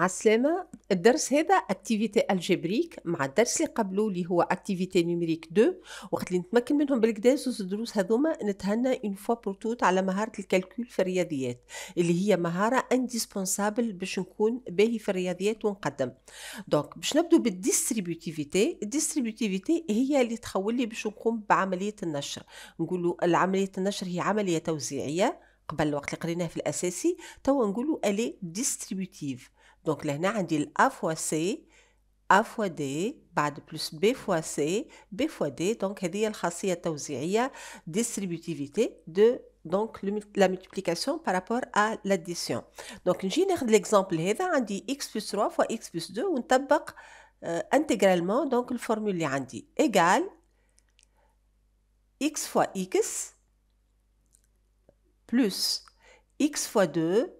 عالسلامة الدرس هذا اكتيفيتي الجبريك مع الدرس اللي قبله اللي هو اكتيفيتي نيميريك 2 وقت اللي نتمكن منهم بالكدا زوز الدروس هذوما نتهنى اون فوا بور توت على مهارة الكالكول في الرياضيات اللي هي مهارة انديسبونسابل باش نكون باهي في الرياضيات ونقدم دونك باش نبدو بالديستريبيوتيفيتي الديستريبيوتيفيتي هي اللي تخول لي باش نقوم بعملية النشر نقولوا عملية النشر هي عملية توزيعية قبل الوقت اللي قريناه في الاساسي توا نقولوا الي ديستريبيوتيف دونك لهنا عندي الأ فوا سي أ فوا دي بعد بلس بي فوا سي بي فوا دي دونك هذه الخاصية التوزيعية ديستريبيوتيفيتي دو دونك لا ملتيبليكاسيون بارابور ا لاديسيون دونك نجي ناخذ ليكزامبل هذا عندي اكس بلس 3 فوا اكس بلس 2 ونطبق انتغرالمون دونك الفورمول اللي عندي ايغال اكس فوا اكس بلس اكس فوا 2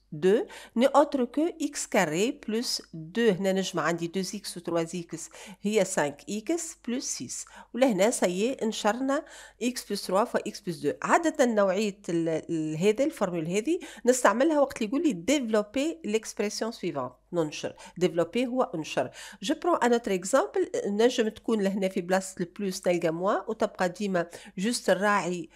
2 ني اوتر كو اكس كاري بلس 2 هنا نجمع عندي 2 اكس و 3 اكس هي 5 اكس بلس 6 ولهنا سي نشرنا اكس بلس 3 فوا اكس بلس 2 عاده نوعيه هذا الفورمول هذه نستعملها وقت اللي يقول لي ديفلوبي ليكسبرسيون سويفونت ننشر ديفلوبي هو انشر جو برون ان اوتر اكزامبل نجم تكون لهنا في بلاصه البلوس تلقى موا وتبقى ديما جوست الراعي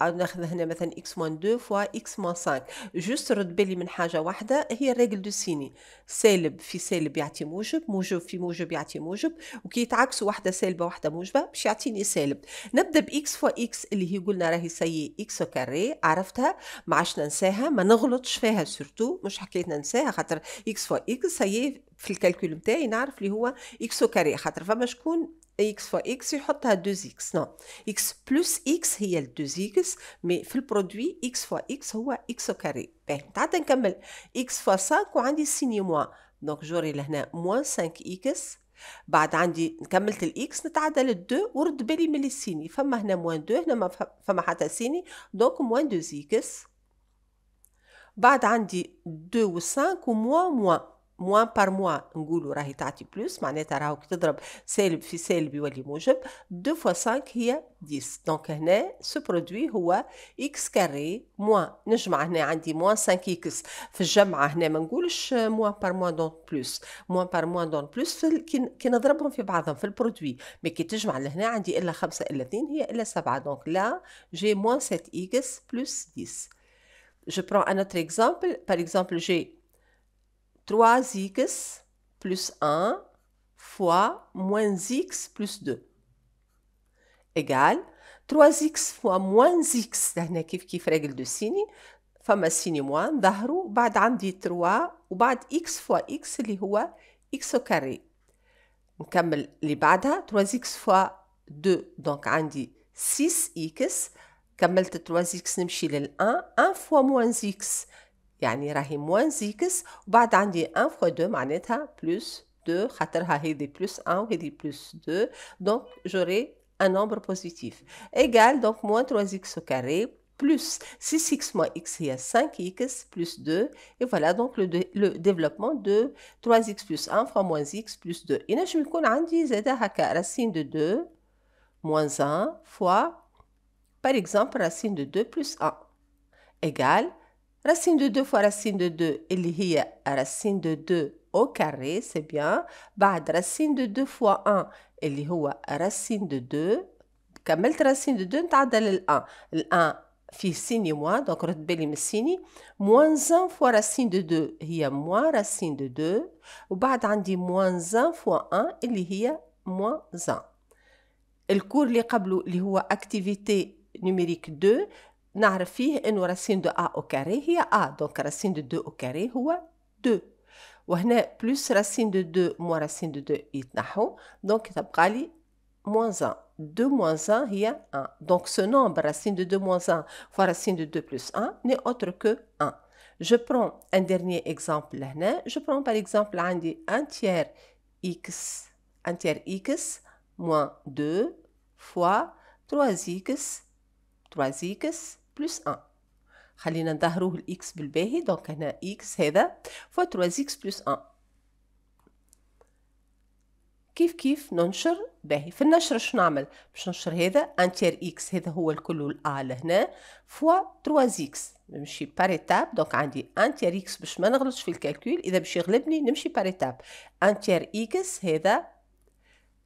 عاود ناخذ هنا مثلا اكس موان 2 فوا اكس موان 5 جوست رد بالي من حاجه واحده هي الريجل دو سيني سالب في سالب يعطي موجب موجب في موجب يعطي موجب وكي يتعاكسوا واحده سالبه واحده موجبه باش يعطيني سالب نبدا باكس فوا اكس اللي هي قلنا راهي سي اكس كاري عرفتها ما عادش ننساها ما نغلطش فيها سورتو مش حكيت ننساها خاطر اكس فوا اكس سي في الكالكول نتاعي نعرف اللي هو او كاري خاطر فما شكون اكس فوا اكس يحطها 2 اكس نو اكس بلس اكس هي 2 اكس مي في البرودوي اكس فوا اكس هو اكس كاري باهي تعال نكمل اكس فوا 5 وعندي سيني موان دونك جوري لهنا موان 5 اكس بعد عندي كملت الاكس ال2 ورد بالي من السيني فما هنا موان 2 هنا ما فما حتى سيني دونك موان 2 اكس بعد عندي 2 و 5 وموان موان موان بار موان نقولوا راهي تعطي بلوس معناتها راهو كي تضرب سالب في سالب يولي موجب دو فوا 5 هي 10 دونك هنا سو برودوي هو اكس كاري موان نجمع هنا عندي موان 5 اكس في الجمعه هنا ما نقولش موان بار موان دون بلوس موان بار موان دون بلوس كي نضربهم في بعضهم في البرودوي مي كي تجمع لهنا عندي الا 5 الا 2 هي الا 7 دونك لا جي موان 7 اكس بلوس 10 Je prends un autre exemple. Par exemple, j'ai 3x plus 1 fois moins x plus 2 égale 3x fois moins x لهنا كيف كيف راجل دو سيني فما سيني موان ظهروا بعد عندي 3 وبعد x fois x اللي هو x او كاري نكمل اللي بعدها 3x fois 2 دونك عندي 6x كملت 3x نمشي لل 1 1 fois moins x يعني راهي موان زيكس وبعد عندي 1 فوا 2, معناتها plus 2. خاطرها plus 1, plus وهذه plus 2. Donc, j'aurai un nombre positif. Égal, donc moins 3x au carré, plus 6x moins x, il y a 5x, plus 2. Et voilà donc le, développement de 3x plus 1 fois moins x plus 2. Et là, je me connais racine de 2 moins 1 fois, par exemple, racine de 2 plus 1 égale Racine de 2 fois racine de 2, il y a racine de 2 au carré, c'est bien. بعد racine de 2 fois 1, y a racine de 2. كملت racine de 2 نتعدى لل 1. Le 1 فيه moins, moins, دونك رد بالي من Moins 1 fois racine de 2 a moins racine de 2 وبعد عندي moins 1 fois 1 y a moins 1 الكور اللي il y a activité numérique 2 نعرف فيه انه راسين دو ا او كاري هي ا دونك راسين دو 2. او كاري هو دو وهنا بلس راسين دو دو de راسين دو دو يتنحو دونك تبقى لي moins 1. 2 moins 1, est a 1. Donc ce nombre, racine de 2 moins 1 fois racine de 2 plus 1, n'est autre que 1. Je prends un dernier exemple là. Je prends par exemple un tiers x, un tiers x moins 2 fois 3x, 3x بلس 1 خلينا نظهروه الاكس بالباهي دونك هنا اكس هذا فوا 3 اكس بلس 1 كيف كيف ننشر باهي في النشر شو نعمل باش ننشر هذا انتير اكس هذا هو الكل والا لهنا فوا 3 اكس نمشي بار ايتاب دونك عندي انتير اكس باش ما نغلطش في الكالكول اذا باش يغلبني نمشي بار ايتاب انتير اكس هذا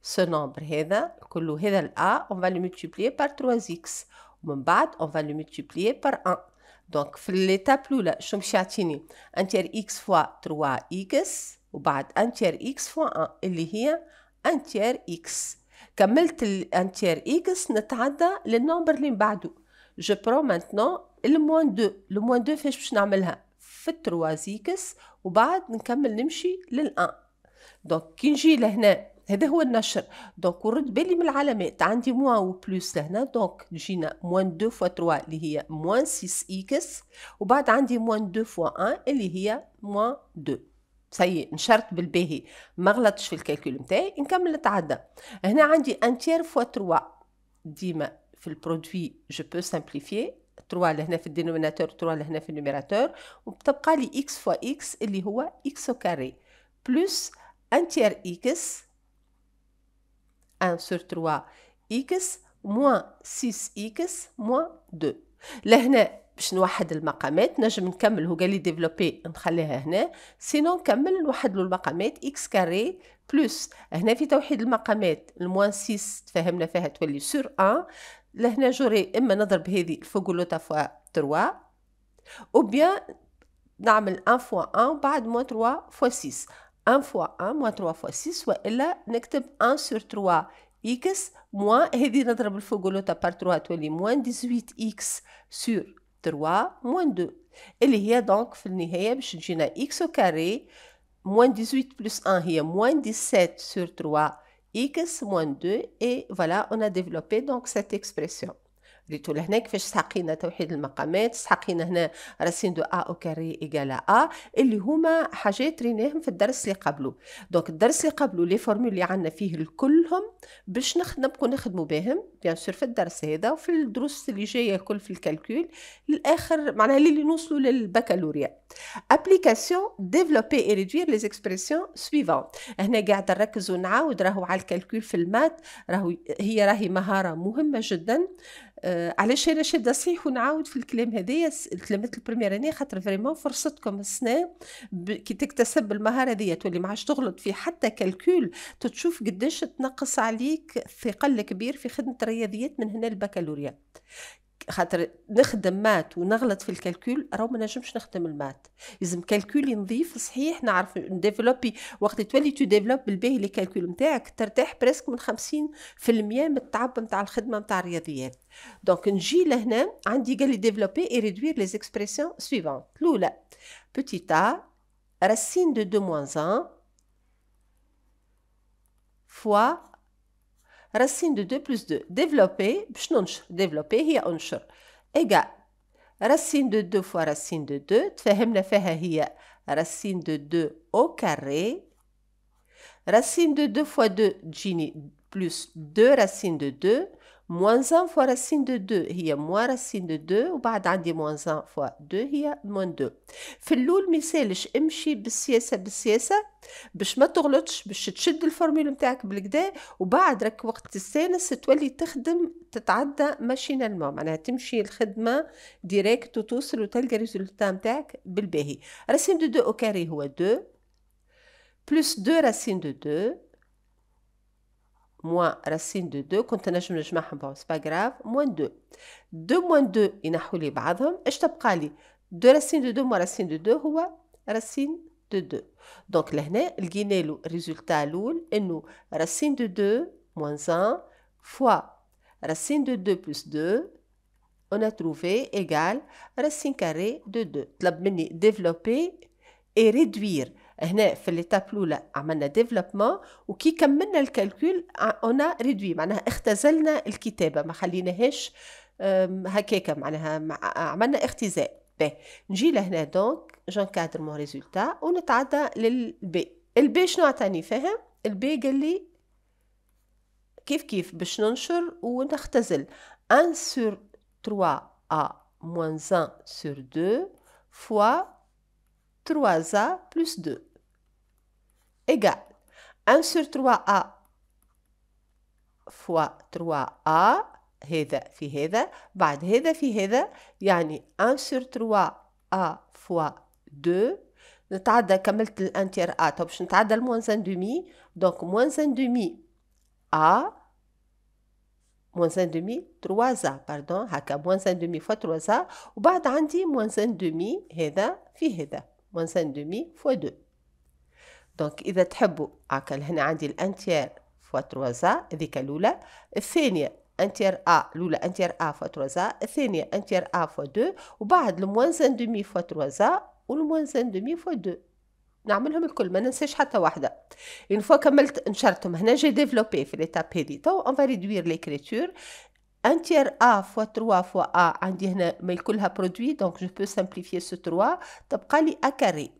سو نومبر هذا كله هذا الا اون فالي ملتيبليي بار 3 اكس من بعد اون فا لو ملتيبليي بار 1 دونك في ليتاب الاولى شو باش يعطيني انتير اكس فوا 3 اكس وبعد انتير اكس فوا 1 اللي هي انتير اكس كملت الانتير اكس نتعدى للنمبر اللي من بعده جو برو مانتنون الموان 2 الموان 2 فاش باش نعملها في 3 اكس وبعد نكمل نمشي للان دونك كي نجي لهنا هذا هو النشر دونك ورد بالي من العلامات عندي موان وبلوس لهنا دونك جينا موان دو فوا 3 اللي هي موان 6 اكس وبعد عندي موان دو فوا 1 اللي هي موان 2 سي نشرت بالباهي ما غلطتش في الكالكول نتاعي نكمل نتعدى هنا عندي ان فوا 3 ديما في البرودوي جو بو سامبليفي 3 لهنا في الدينوميناتور 3 لهنا في النوميراتور وبتبقى لي اكس فوا اكس اللي هو اكس كاري بلس ان اكس 1 sur 3 x موان 6 اكس موان 2 لهنا باش نوحد المقامات نجم نكمل هو قال لي ديفلوبي نخليها هنا سينو نكمل نوحد له المقامات اكس كاري بلس هنا في توحيد المقامات الموان 6 تفهمنا فيها تولي سور 1 لهنا جوري اما نضرب هذه فوق لوطا فوا 3 او بيان نعمل 1 فوا 1 بعد موان 3 فوا 6 1 fois 1 moins 3 fois 6, soit là, n'écrit 1 sur 3 x moins, et par 3, tu moins 18 x sur 3 moins 2. Et il a donc, x au carré, moins 18 plus 1, il moins 17 sur 3 x moins 2, et voilà, on a développé donc cette expression. ديتو لهنا كيفاش سحقينا توحيد المقامات سحقينا هنا راسين دو ا او كاري ايغال ا اللي هما حاجات ريناهم في الدرس اللي قبله دونك الدرس اللي قبله لي فورمول اللي عندنا فيه الكلهم باش نبقوا نخدموا بهم بيان سور في الدرس هذا وفي الدروس اللي جايه الكل في الكالكول الاخر معناها اللي نوصلوا للبكالوريا ابليكاسيون ديفلوبي اي ريدوير لي اكسبرسيون سويفون هنا قاعده نركز ونعاود راهو على الكالكول في المات راهو هي راهي مهاره مهمه جدا آه علاش انا شاده صحيح ونعاود في الكلام هذايا البريمير اني خاطر فريمون فرصتكم السنه كي تكتسب المهاره هذيا تولي ما تغلط في حتى كالكول تشوف قداش تنقص عليك الثقل الكبير في خدمه الرياضيات من هنا البكالوريا خاطر نخدم مات ونغلط في الكالكول راهو ما نجمش نخدم المات لازم كالكولي نظيف صحيح نعرف نديفلوبي وقت تولي تو ديفلوب بالباهي لي كالكول نتاعك ترتاح بريسك من 50% من التعب نتاع الخدمه نتاع الرياضيات دونك نجي لهنا عندي قال لي ديفلوبي اي ريدوير لي اكسبريسيون سويفون الاولى بوتي ا راسين دو دو موان زان فوا racine de 2 plus 2 développée, باش développée هي انشر égal racine de 2 fois racine de 2 تفهمنا فيها هي racine de 2 au carré racine de 2 fois 2 plus 2 racine de 2 موانز ان فوا راسين دو دو هي موان راسين دو دو وبعد عندي موانز ان فوا دو هي موان دو في اللول ميسالش امشي بالسياسة بالسياسة باش ما تغلطش باش تشد الفورميلا نتاعك بالكدا وبعد راك وقت تستانس تولي تخدم تتعدى ماشينال معناها تمشي الخدمة ديريكت وتوصل وتلقى ريزولتا نتاعك بالباهي راسين دو دو كاري هو دو بلس دو راسين دو دو moins racine de 2 كنت نجم نجمعهم بون pas grave, moins 2 2 moins 2 ينحوا لي بعضهم اش تبقى لي 2 racine de 2 moins racine de 2 هو racine de 2 Donc, لهنا لقينا له الريزولتا الاول انه racine de 2 moins 1 fois racine de 2 plus 2 on a trouvé égale racine carrée de 2 طلب مني développer et réduire هنا في ليتاب الاولى عملنا ديفلوبمون وكي كملنا الكالكول اون آه، ريدوي معناها اختزلنا الكتابه ما خليناهاش هكاكا معناها عملنا اختزال باهي نجي لهنا دونك جون كادر مون ريزولتا ونتعدى للبي البي شنو عطاني فاهم البي قال لي كيف كيف باش ننشر ونختزل 1 سور 3 ا موان 1 سور 2 فوا 3a plus 2 égale 1 sur 3a fois 3a هذا في هذا بعد هذا في هذا يعني 1 sur 3a fois 2 نتعدى كملت الانتير a طب باش نتعدى الموانز ان دومي دونك موانز ان دومي a موانز ان دومي 3a باردون هكا موانز ان دومي فوا 3a وبعد عندي موانز ان دومي هذا في هذا moins 1 demi fois 2 دونك إذا تحبوا هاكا هنا عندي الانتيير فوا 3 هذيك الأولى الثانية انتير ا الاولى انتير ا فوا 3 الثانيه انتير ا فوا 2 وبعد الموان زان دومي فوا 3 والموان زان دومي فوا 2 نعملهم الكل ما ننساش حتى واحده اون فوا كملت نشرتهم هنا جي ديفلوبي في ليتاب هذي تو اون فا ريدوير ليكريتور 1 tiers A fois 3 fois A, on mais il a produit, donc je peux simplifier ce 3, c'est A carré.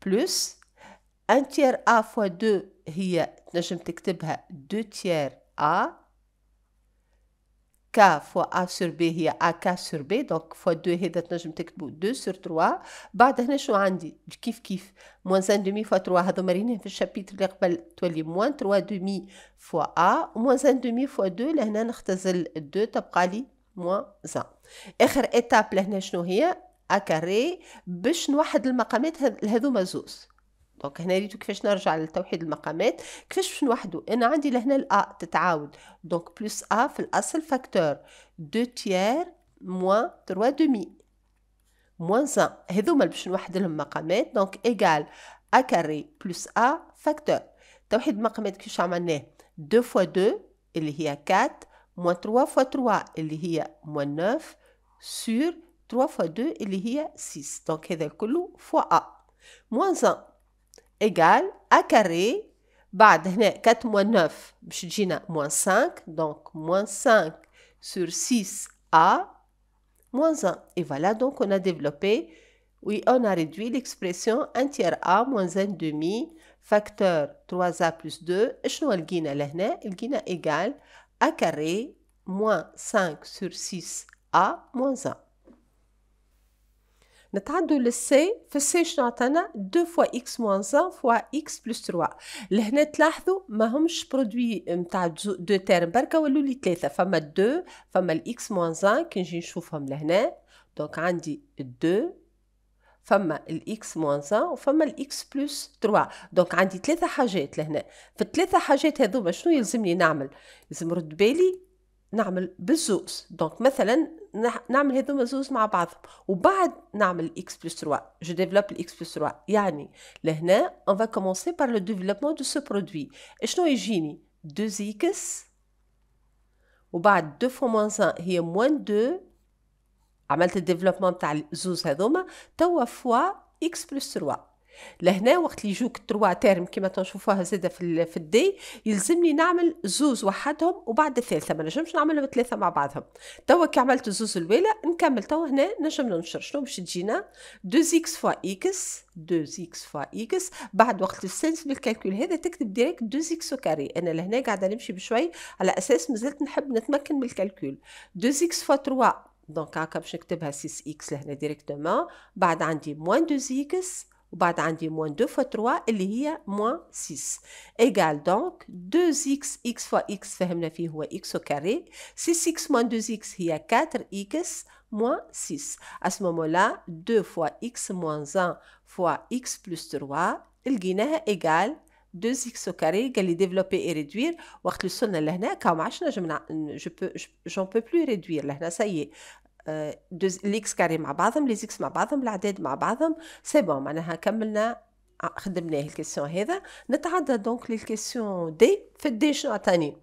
Plus 1 tiers A fois 2, il y a 2 tiers A, ك فوا ا سور بي هي ا ك سور بي دونك فوا دو هذا تنجم تكتبو دو سور تروا بعد هنا شنو عندي كيف كيف موان زان دومي فوا تروا هادو مارينه في الشابيتر اللي قبل تولي موان تروا دومي فوا ا موان زان دومي فوا دو لهنا نختزل دو تبقى لي موان زان اخر ايتاب لهنا شنو هي ا كاري باش نوحد المقامات هذوما زوز دونك هنا ريتو كيفاش نرجع لتوحيد المقامات كيفاش باش نوحدو انا عندي لهنا الا تتعاود دونك بلس ا في الاصل فاكتور دو تيير موان تروا دومي موان زان هذوما باش نوحد لهم مقامات دونك ايكال ا كاري بلس ا فاكتور توحيد المقامات كيفاش عملناه دو فوا دو اللي هي كات موان تروا فوا تروا اللي هي موان نوف سور 3 فوا 2 اللي هي سيس دونك هذا كله فوا ا موان زان égale A carré بعد 4 hein, moins 9 باش تجينا moins 5 donc moins 5 sur 6A moins 1 et voilà donc on a développé oui on a réduit l'expression 1 tiers A moins 1 demi facteur 3A plus 2 شنو لقينا لهنا لقينا égal A carré moins 5 sur 6A moins 1 نتعدوا للسي السي شنو عطانا 2 فوا اكس موان 1 فوا اكس بلس 3 لهنا تلاحظوا ما همش برودوي نتاع دو تيرم بركه ولو لي ثلاثه فما 2 فما الاكس موان 1 كي نجي نشوفهم لهنا دونك عندي 2 فما الاكس موان 1 وفما الاكس بلس 3 دونك عندي ثلاثه حاجات لهنا في الثلاثه حاجات هذوما شنو يلزمني نعمل لازم رد بالي نعمل بالزوز دونك مثلا نعمل هذوما زوز مع بعض وبعد نعمل اكس بلس 3 جو ديفلوب الاكس بلس 3 يعني لهنا اون فا كومونسي بار لو ديفلوبمون دو سو برودوي شنو يجيني 2 اكس وبعد 2 فوا موان 1 هي موان 2 عملت الديفلوبمون تاع الزوز هذوما توا فوا اكس بلس 3 لهنا وقت اللي يجوك تروا تيرم كما تنشوفوها زاده في في الدي يلزمني نعمل زوز وحدهم وبعد الثالثه ما نجمش نعملهم ثلاثه مع بعضهم توا كي عملت زوز الاولى نكمل توا هنا نجم ننشر شنو باش تجينا 2 اكس فوا اكس 2 اكس فوا اكس بعد وقت السنس بالكالكول هذا تكتب ديريكت 2 اكس كاري انا لهنا قاعده نمشي بشوي على اساس مازلت نحب نتمكن من الكالكول 2 اكس فوا 3 دونك هكا باش نكتبها 6 اكس لهنا ديريكتومون بعد عندي موان 2 اكس وبعد عندي moins 2 fois 3 اللي هي moins 6 égal donc 2x x x فهمنا فيه هو x 6x moins 2x هي 4x moins 6. À ce moment-là, 2 fois x moins 1 fois x plus 3, لقيناها égal 2x au carré, قال لي développer et réduire. وقت ne peux plus réduire y est. دوز آه، ليكس كاري مع بعضهم لي زيكس مع بعضهم الاعداد مع بعضهم سي بون معناها كملنا آه، خدمناه الكيسيون هذا نتعدى دونك للكيسيون دي في دي شنو عطاني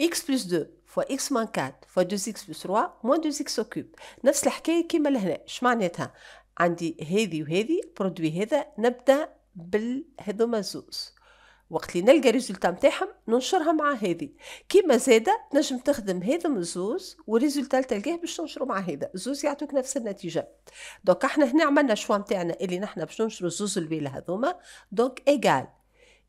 اكس بلس 2 فوا اكس مان 4 فوا 2 اكس بلس 3 موان 2 اكس او كوب نفس الحكايه كيما لهنا اش معناتها عندي هذه وهذه برودوي هذا نبدا بالهذوما زوز وقت اللي نلقى ريزولتا نتاعهم ننشرها مع هذه كيما زادة نجم تخدم هذا الزوز وريزولتا تلقاه باش تنشره مع هذا زوز يعطوك نفس النتيجة دونك احنا هنا عملنا شوا نتاعنا اللي نحنا باش ننشروا زوز البيلة هذوما دونك ايغال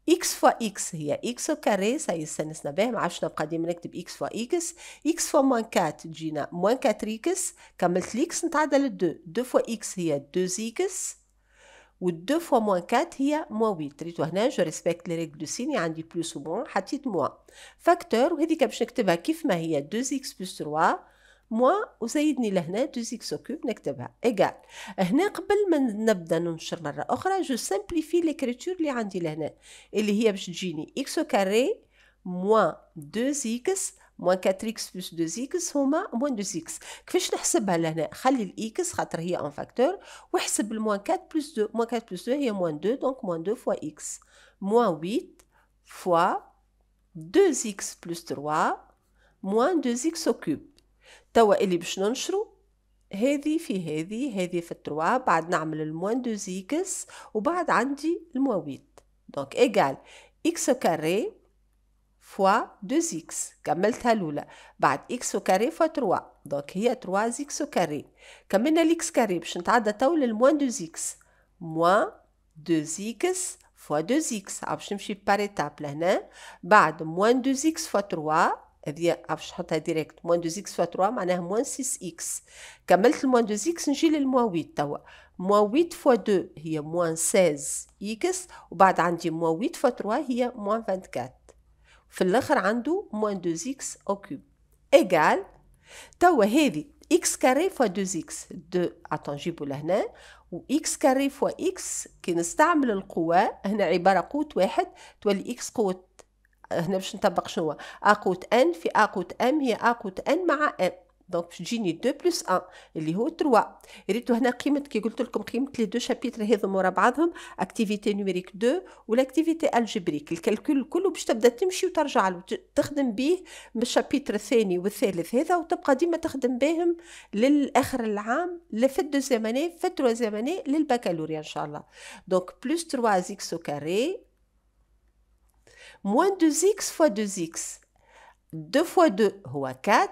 اكس فوا اكس هي اكس كاري ساي استانسنا به ما عادش نبقى ديما نكتب اكس فوا اكس اكس فوا موان 4 تجينا موان 4 اكس كملت الاكس نتعدى الدو دو فوا اكس هي 2 اكس وال2 فوا موان 4 هي موان 8 ريتو هنا جو ريسبكت لي ريغل دو سين يعني عندي بلوس و موان حطيت موان فاكتور وهذيك باش نكتبها كيف ما هي 2 اكس بلوس 3 موان وزيدني لهنا 2 اكس كوب نكتبها ايكال هنا قبل ما نبدا ننشر مره اخرى جو سامبليفي ليكريتور اللي عندي لهنا اللي هي باش تجيني اكس كاري موان 2 اكس موان 4 اكس بلس 2 اكس هما موان 2 اكس كيفاش نحسبها لهنا خلي الاكس خاطر هي ان فاكتور واحسب الموان 4 بلس 2 موان 4 بلس 2 هي موان 2 دونك موان 2 فوا اكس موان 8 فوا 2 اكس بلس 3 موان 2 اكس او كوب توا اللي باش ننشرو هذه في هذه هذه في 3 بعد نعمل الموان 2 زيكس وبعد عندي الموان 8 دونك ايغال اكس كاري فوا دو زيكس كملتها الأولى بعد إكس كاري فوا تروا دونك هي تروا زيكس كاري كملنا الإكس كاري باش نتعدى تو للموان دو زيكس موان دو زيكس فوا دو زيكس باش نمشي بار إتاب لهنا بعد موان دو زيكس فوا تروا عاو باش نحطها ديريكت موان دو زيكس فوا تروا معناها موان سيس إكس كملت الموان دو زيكس نجي للموان ويت توا موان ويت فوا دو هي موان ساز إكس وبعد عندي موان ويت فوا تروا هي موان فانتكات في الاخر عنده موان دو اكس او كوب ايجال توا هذه اكس كاري فوا دو اكس دو اتون نجيبو لهنا و اكس كاري فوا اكس كي نستعمل القوة هنا عباره قوه واحد تولي اكس قوه هنا باش نطبق شنو ا قوه ان في ا قوه ام هي ا قوه ان مع ام دونك باش تجيني 2 بلس 1 اللي هو 3 ريتو هنا قيمه كي قلت لكم قيمه لي دو شابيتر هذو ورا بعضهم اكتيفيتي نيميريك 2 والاكتيفيتي الجبريك الكالكول كله باش تبدا تمشي وترجع له تخدم به من الشابيتر الثاني والثالث هذا وتبقى ديما تخدم بهم للاخر العام في الدوزيام اني في التروازيام اني للبكالوريا ان شاء الله دونك بلس 3 زيكس كاري moins 2x fois 2x. 2 fois 2 هو 4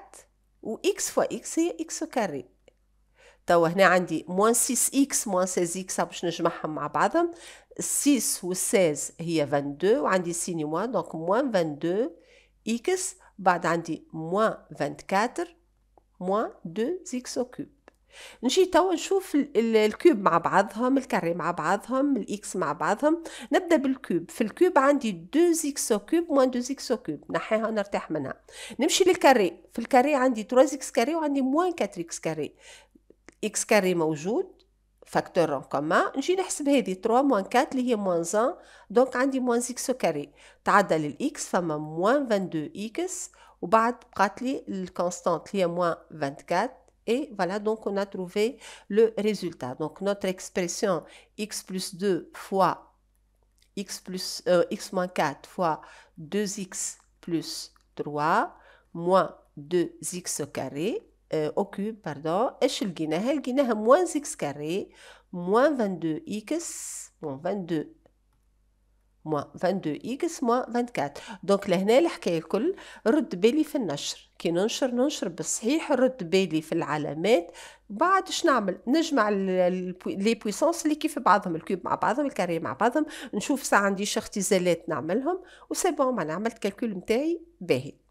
و x فوا x هي x كاري توا هنا عندي موان 6 x موان 16 x باش نجمعهم مع بعضهم 6 و 16 هي 22 وعندي سيني موان دونك موان 22 x بعد عندي موان 24 موان 2 اكس كوب نجي توا نشوف الكوب مع بعضهم الكاري مع بعضهم الاكس مع بعضهم نبدا بالكوب في الكوب عندي 2 اكس كوب موان 2 اكس كوب نحيها ونرتاح منها نمشي للكاري في الكاري عندي 3 اكس كاري وعندي موان 4 اكس كاري اكس كاري موجود فاكتور ان كومان نجي نحسب هذه 3 موان 4 اللي هي موان 1 دونك عندي موان زيكس كاري تعدى للاكس فما موان 22 اكس وبعد بقات لي الكونستانت اللي هي موان 24 Et voilà, donc on a trouvé le résultat. Donc notre expression x plus 2 fois x euh, x moins 4 fois 2x plus 3 moins 2x euh, au carré Et je le pardon, je le لقيناها moins x carré moins 22x, bon 22 moins 22x moins 24 دونك لهنا الحكاية الكل رد بالي في النشر كي ننشر ننشر بالصحيح رد بالي في العلامات بعد اش نعمل نجمع لي بويسونس اللي كيف بعضهم الكوب مع بعضهم الكاري مع بعضهم نشوف ساعة عندي اختزالات نعملهم وسي بون ما عملت كالكول نتاعي باهي